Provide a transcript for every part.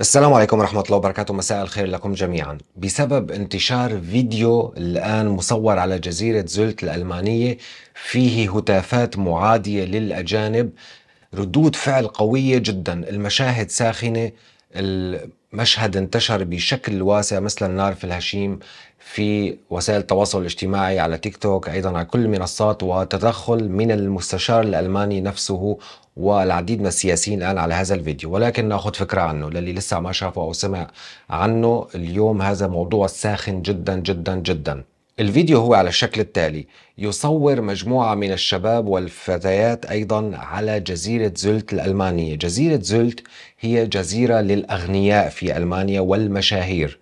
السلام عليكم ورحمة الله وبركاته مساء الخير لكم جميعا بسبب انتشار فيديو الآن مصور على جزيرة زلت الألمانية فيه هتافات معادية للأجانب ردود فعل قوية جدا المشاهد ساخنة مشهد انتشر بشكل واسع مثل النار في الهشيم في وسائل التواصل الاجتماعي على تيك توك ايضا على كل المنصات وتدخل من المستشار الالماني نفسه والعديد من السياسيين الان على هذا الفيديو ولكن ناخذ فكره عنه للي لسه ما شافه او سمع عنه اليوم هذا موضوع ساخن جدا جدا جدا الفيديو هو على الشكل التالي يصور مجموعة من الشباب والفتيات أيضا على جزيرة زلت الألمانية جزيرة زلت هي جزيرة للأغنياء في ألمانيا والمشاهير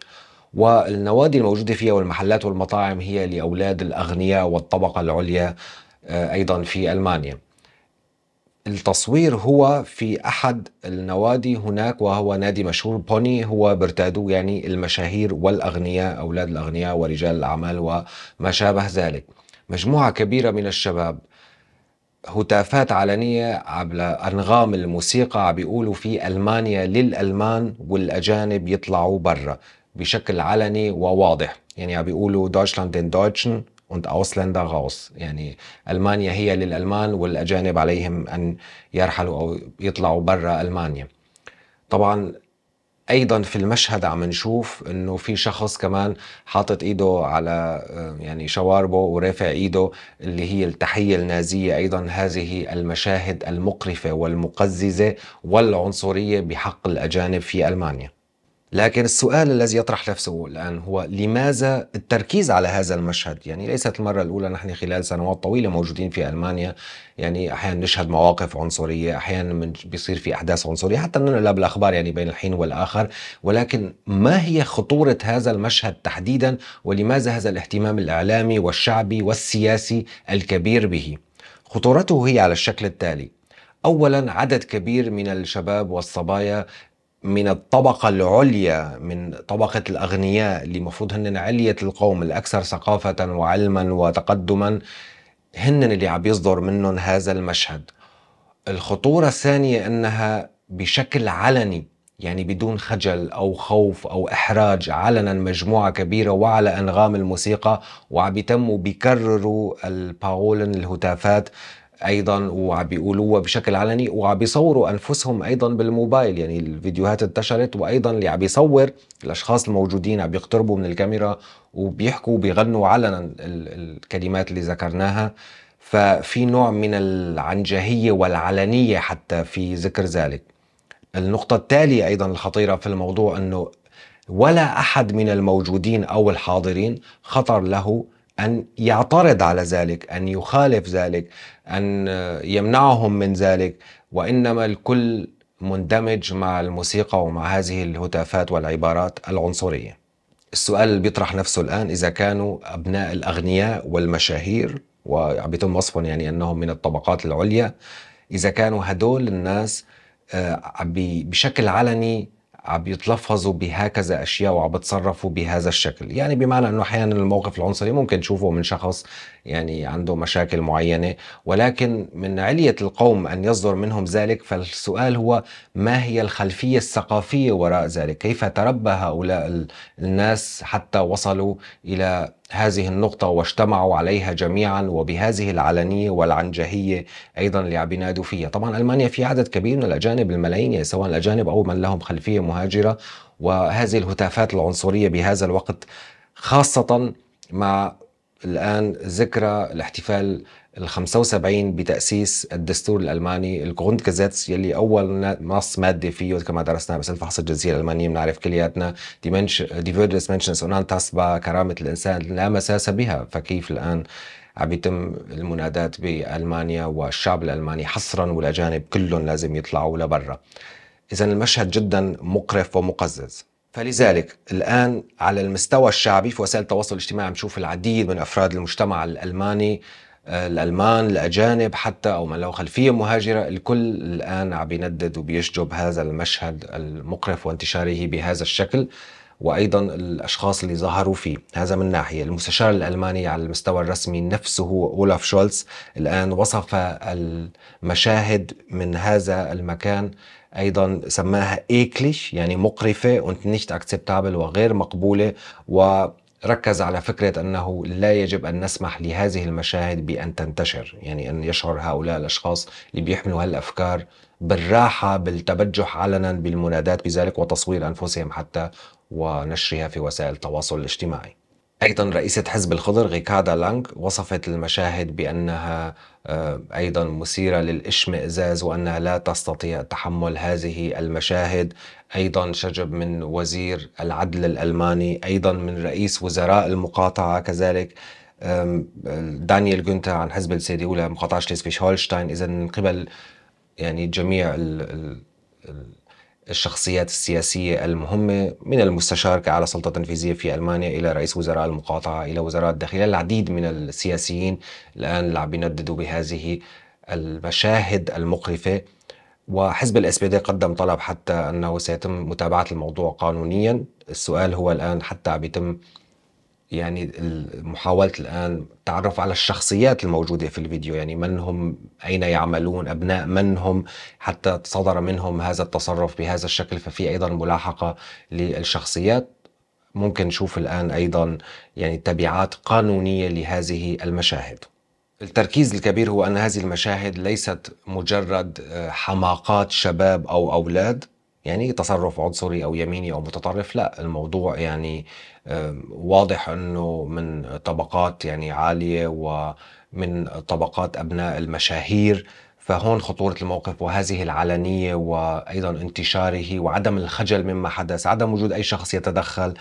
والنوادي الموجودة فيها والمحلات والمطاعم هي لأولاد الأغنياء والطبقة العليا آه، أيضا في ألمانيا التصوير هو في احد النوادي هناك وهو نادي مشهور بوني هو برتادو يعني المشاهير والاغنياء اولاد الاغنياء ورجال الاعمال وما شابه ذلك مجموعه كبيره من الشباب هتافات علنية على أنغام الموسيقى عم بيقولوا في ألمانيا للألمان والأجانب يطلعوا برا بشكل علني وواضح يعني عم بيقولوا دويتشلاند ان دويتشن und Ausländer raus يعني ألمانيا هي للألمان والأجانب عليهم أن يرحلوا أو يطلعوا برا ألمانيا طبعا ايضا في المشهد عم نشوف انه في شخص كمان حاطط ايده على آه، يعني شواربه ورافع ايده اللي هي التحيه النازيه ايضا هذه المشاهد المقرفه والمقززه والعنصريه بحق الاجانب في المانيا لكن السؤال الذي يطرح نفسه الآن هو لماذا التركيز على هذا المشهد يعني ليست المرة الأولى نحن خلال سنوات طويلة موجودين في ألمانيا يعني أحيانا نشهد مواقف عنصرية أحيانا بيصير في أحداث عنصرية حتى ننقل بالأخبار يعني بين الحين والآخر ولكن ما هي خطورة هذا المشهد تحديدا ولماذا هذا الاهتمام الإعلامي والشعبي والسياسي الكبير به خطورته هي على الشكل التالي اولا عدد كبير من الشباب والصبايا من الطبقة العليا من طبقة الأغنياء اللي مفروض هن علية القوم الأكثر ثقافة وعلما وتقدما هن اللي عم يصدر منهم هذا المشهد الخطورة الثانية أنها بشكل علني يعني بدون خجل أو خوف أو إحراج علنا مجموعة كبيرة وعلى أنغام الموسيقى وعم يتموا بيكرروا الباولن الهتافات ايضا وعم بيقولوها بشكل علني وعم بيصوروا انفسهم ايضا بالموبايل يعني الفيديوهات انتشرت وايضا اللي عم بيصور الاشخاص الموجودين عم بيقتربوا من الكاميرا وبيحكوا وبيغنوا علنا الكلمات اللي ذكرناها ففي نوع من العنجهيه والعلنيه حتى في ذكر ذلك النقطه التاليه ايضا الخطيره في الموضوع انه ولا احد من الموجودين او الحاضرين خطر له أن يعترض على ذلك أن يخالف ذلك أن يمنعهم من ذلك وإنما الكل مندمج مع الموسيقى ومع هذه الهتافات والعبارات العنصرية السؤال اللي بيطرح نفسه الآن إذا كانوا أبناء الأغنياء والمشاهير وعم بيتم وصفهم يعني أنهم من الطبقات العليا إذا كانوا هدول الناس آه، بشكل علني عم بيتلفظوا بهكذا اشياء وعم بتصرفوا بهذا الشكل يعني بمعنى انه احيانا الموقف العنصري ممكن تشوفه من شخص يعني عنده مشاكل معينه ولكن من عليه القوم ان يصدر منهم ذلك فالسؤال هو ما هي الخلفيه الثقافيه وراء ذلك كيف تربى هؤلاء الناس حتى وصلوا الى هذه النقطة واجتمعوا عليها جميعا وبهذه العلنية والعنجهية أيضا ليعبنادوا فيها طبعا ألمانيا في عدد كبير من الأجانب الملايين يعني سواء الأجانب أو من لهم خلفية مهاجرة وهذه الهتافات العنصرية بهذا الوقت خاصة مع الآن ذكرى الاحتفال ال 75 بتأسيس الدستور الألماني الغوندكازيتس يلي أول نص مادة فيه كما درسنا بس فحص الجنسية الألمانية بنعرف كلياتنا ديفيردس منشنس أونان تصبى كرامة الإنسان لا مساس بها فكيف الآن عم يتم المنادات بألمانيا والشعب الألماني حصرا والأجانب كلهم لازم يطلعوا لبرا إذا المشهد جدا مقرف ومقزز فلذلك الآن على المستوى الشعبي في وسائل التواصل الاجتماعي عم نشوف العديد من أفراد المجتمع الألماني الألمان الأجانب حتى أو من له خلفية مهاجرة الكل الآن عم يندد وبيشجب هذا المشهد المقرف وانتشاره بهذا الشكل وايضا الاشخاص اللي ظهروا فيه، هذا من ناحيه، المستشار الالماني على المستوى الرسمي نفسه اولاف شولتز الان وصف المشاهد من هذا المكان ايضا سماها ايكليش يعني مقرفه und nicht akzeptabel وغير مقبوله و ركز على فكرة أنه لا يجب أن نسمح لهذه المشاهد بأن تنتشر يعني أن يشعر هؤلاء الأشخاص اللي بيحملوا هالأفكار بالراحة بالتبجح علنا بالمنادات بذلك وتصوير أنفسهم حتى ونشرها في وسائل التواصل الاجتماعي أيضا رئيسة حزب الخضر غيكادا لانغ وصفت المشاهد بأنها آه، أيضا مثيرة للإشمئزاز وأنها لا تستطيع تحمل هذه المشاهد أيضا شجب من وزير العدل الألماني أيضا من رئيس وزراء المقاطعة كذلك دانيال جونتا عن حزب السيدي أولى مقاطعة شليزفيش هولشتاين إذا من قبل يعني جميع ال ال الشخصيات السياسية المهمة من المستشار كأعلى سلطة تنفيذية في ألمانيا إلى رئيس وزراء المقاطعة إلى وزراء الداخلية العديد من السياسيين الآن اللي عم ينددوا بهذه المشاهد المقرفة وحزب الاس بي دي قدم طلب حتى انه سيتم متابعه الموضوع قانونيا، السؤال هو الان حتى عم يتم يعني محاولة الآن التعرف على الشخصيات الموجودة في الفيديو يعني من هم أين يعملون أبناء من هم حتى صدر منهم هذا التصرف بهذا الشكل ففي أيضا ملاحقة للشخصيات ممكن نشوف الآن أيضا يعني تبعات قانونية لهذه المشاهد التركيز الكبير هو أن هذه المشاهد ليست مجرد آه، حماقات شباب أو أولاد يعني تصرف عنصري او يميني او متطرف لا الموضوع يعني واضح انه من طبقات يعني عاليه ومن طبقات ابناء المشاهير فهون خطورة الموقف وهذه العلنية وأيضا انتشاره وعدم الخجل مما حدث عدم وجود أي شخص يتدخل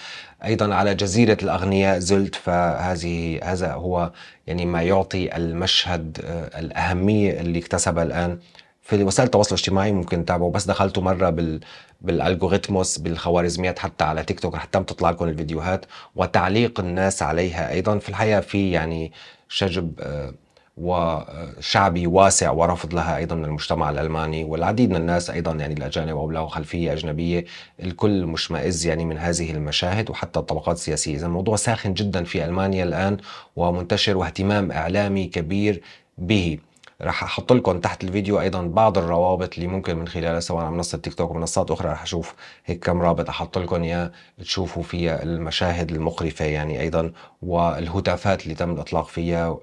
أيضا على جزيرة الأغنياء زلت فهذه هذا هو يعني ما يعطي المشهد آه، الأهمية اللي اكتسبها الآن في وسائل التواصل الاجتماعي ممكن تتابعوا بس دخلتوا مره بال بالالغوريتموس بالخوارزميات حتى على تيك توك رح تم تطلع لكم الفيديوهات وتعليق الناس عليها ايضا في الحقيقه في يعني شجب آه، وشعبي آه، واسع ورفض لها ايضا من المجتمع الالماني والعديد من الناس ايضا يعني الاجانب او له خلفيه اجنبيه الكل مشمئز يعني من هذه المشاهد وحتى الطبقات السياسيه، اذا الموضوع ساخن جدا في المانيا الان ومنتشر واهتمام اعلامي كبير به. راح احط لكم تحت الفيديو ايضا بعض الروابط اللي ممكن من خلالها سواء على منصه تيك توك ومنصات اخرى راح اشوف هيك كم رابط احط لكم اياه تشوفوا فيها المشاهد المقرفه يعني ايضا والهتافات اللي تم الاطلاق فيها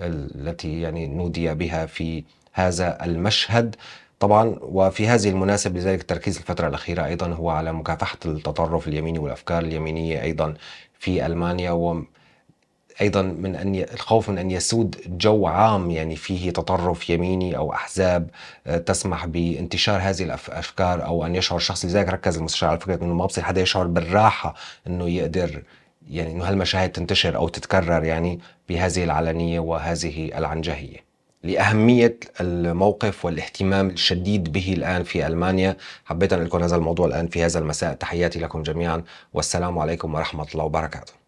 التي يعني نودي بها في هذا المشهد طبعا وفي هذه المناسبة لذلك التركيز الفترة الأخيرة أيضا هو على مكافحة التطرف اليميني والأفكار اليمينية أيضا في ألمانيا ايضا من ان ي... الخوف من ان يسود جو عام يعني فيه تطرف يميني او احزاب آه، تسمح بانتشار هذه الافكار او ان يشعر الشخص لذلك ركز المستشار على فكره انه ما بصير حدا يشعر بالراحه انه يقدر يعني انه هالمشاهد تنتشر او تتكرر يعني بهذه العلنيه وهذه العنجهيه. لأهمية الموقف والاهتمام الشديد به الآن في ألمانيا حبيت أن لكم هذا الموضوع الآن في هذا المساء تحياتي لكم جميعا والسلام عليكم ورحمة الله وبركاته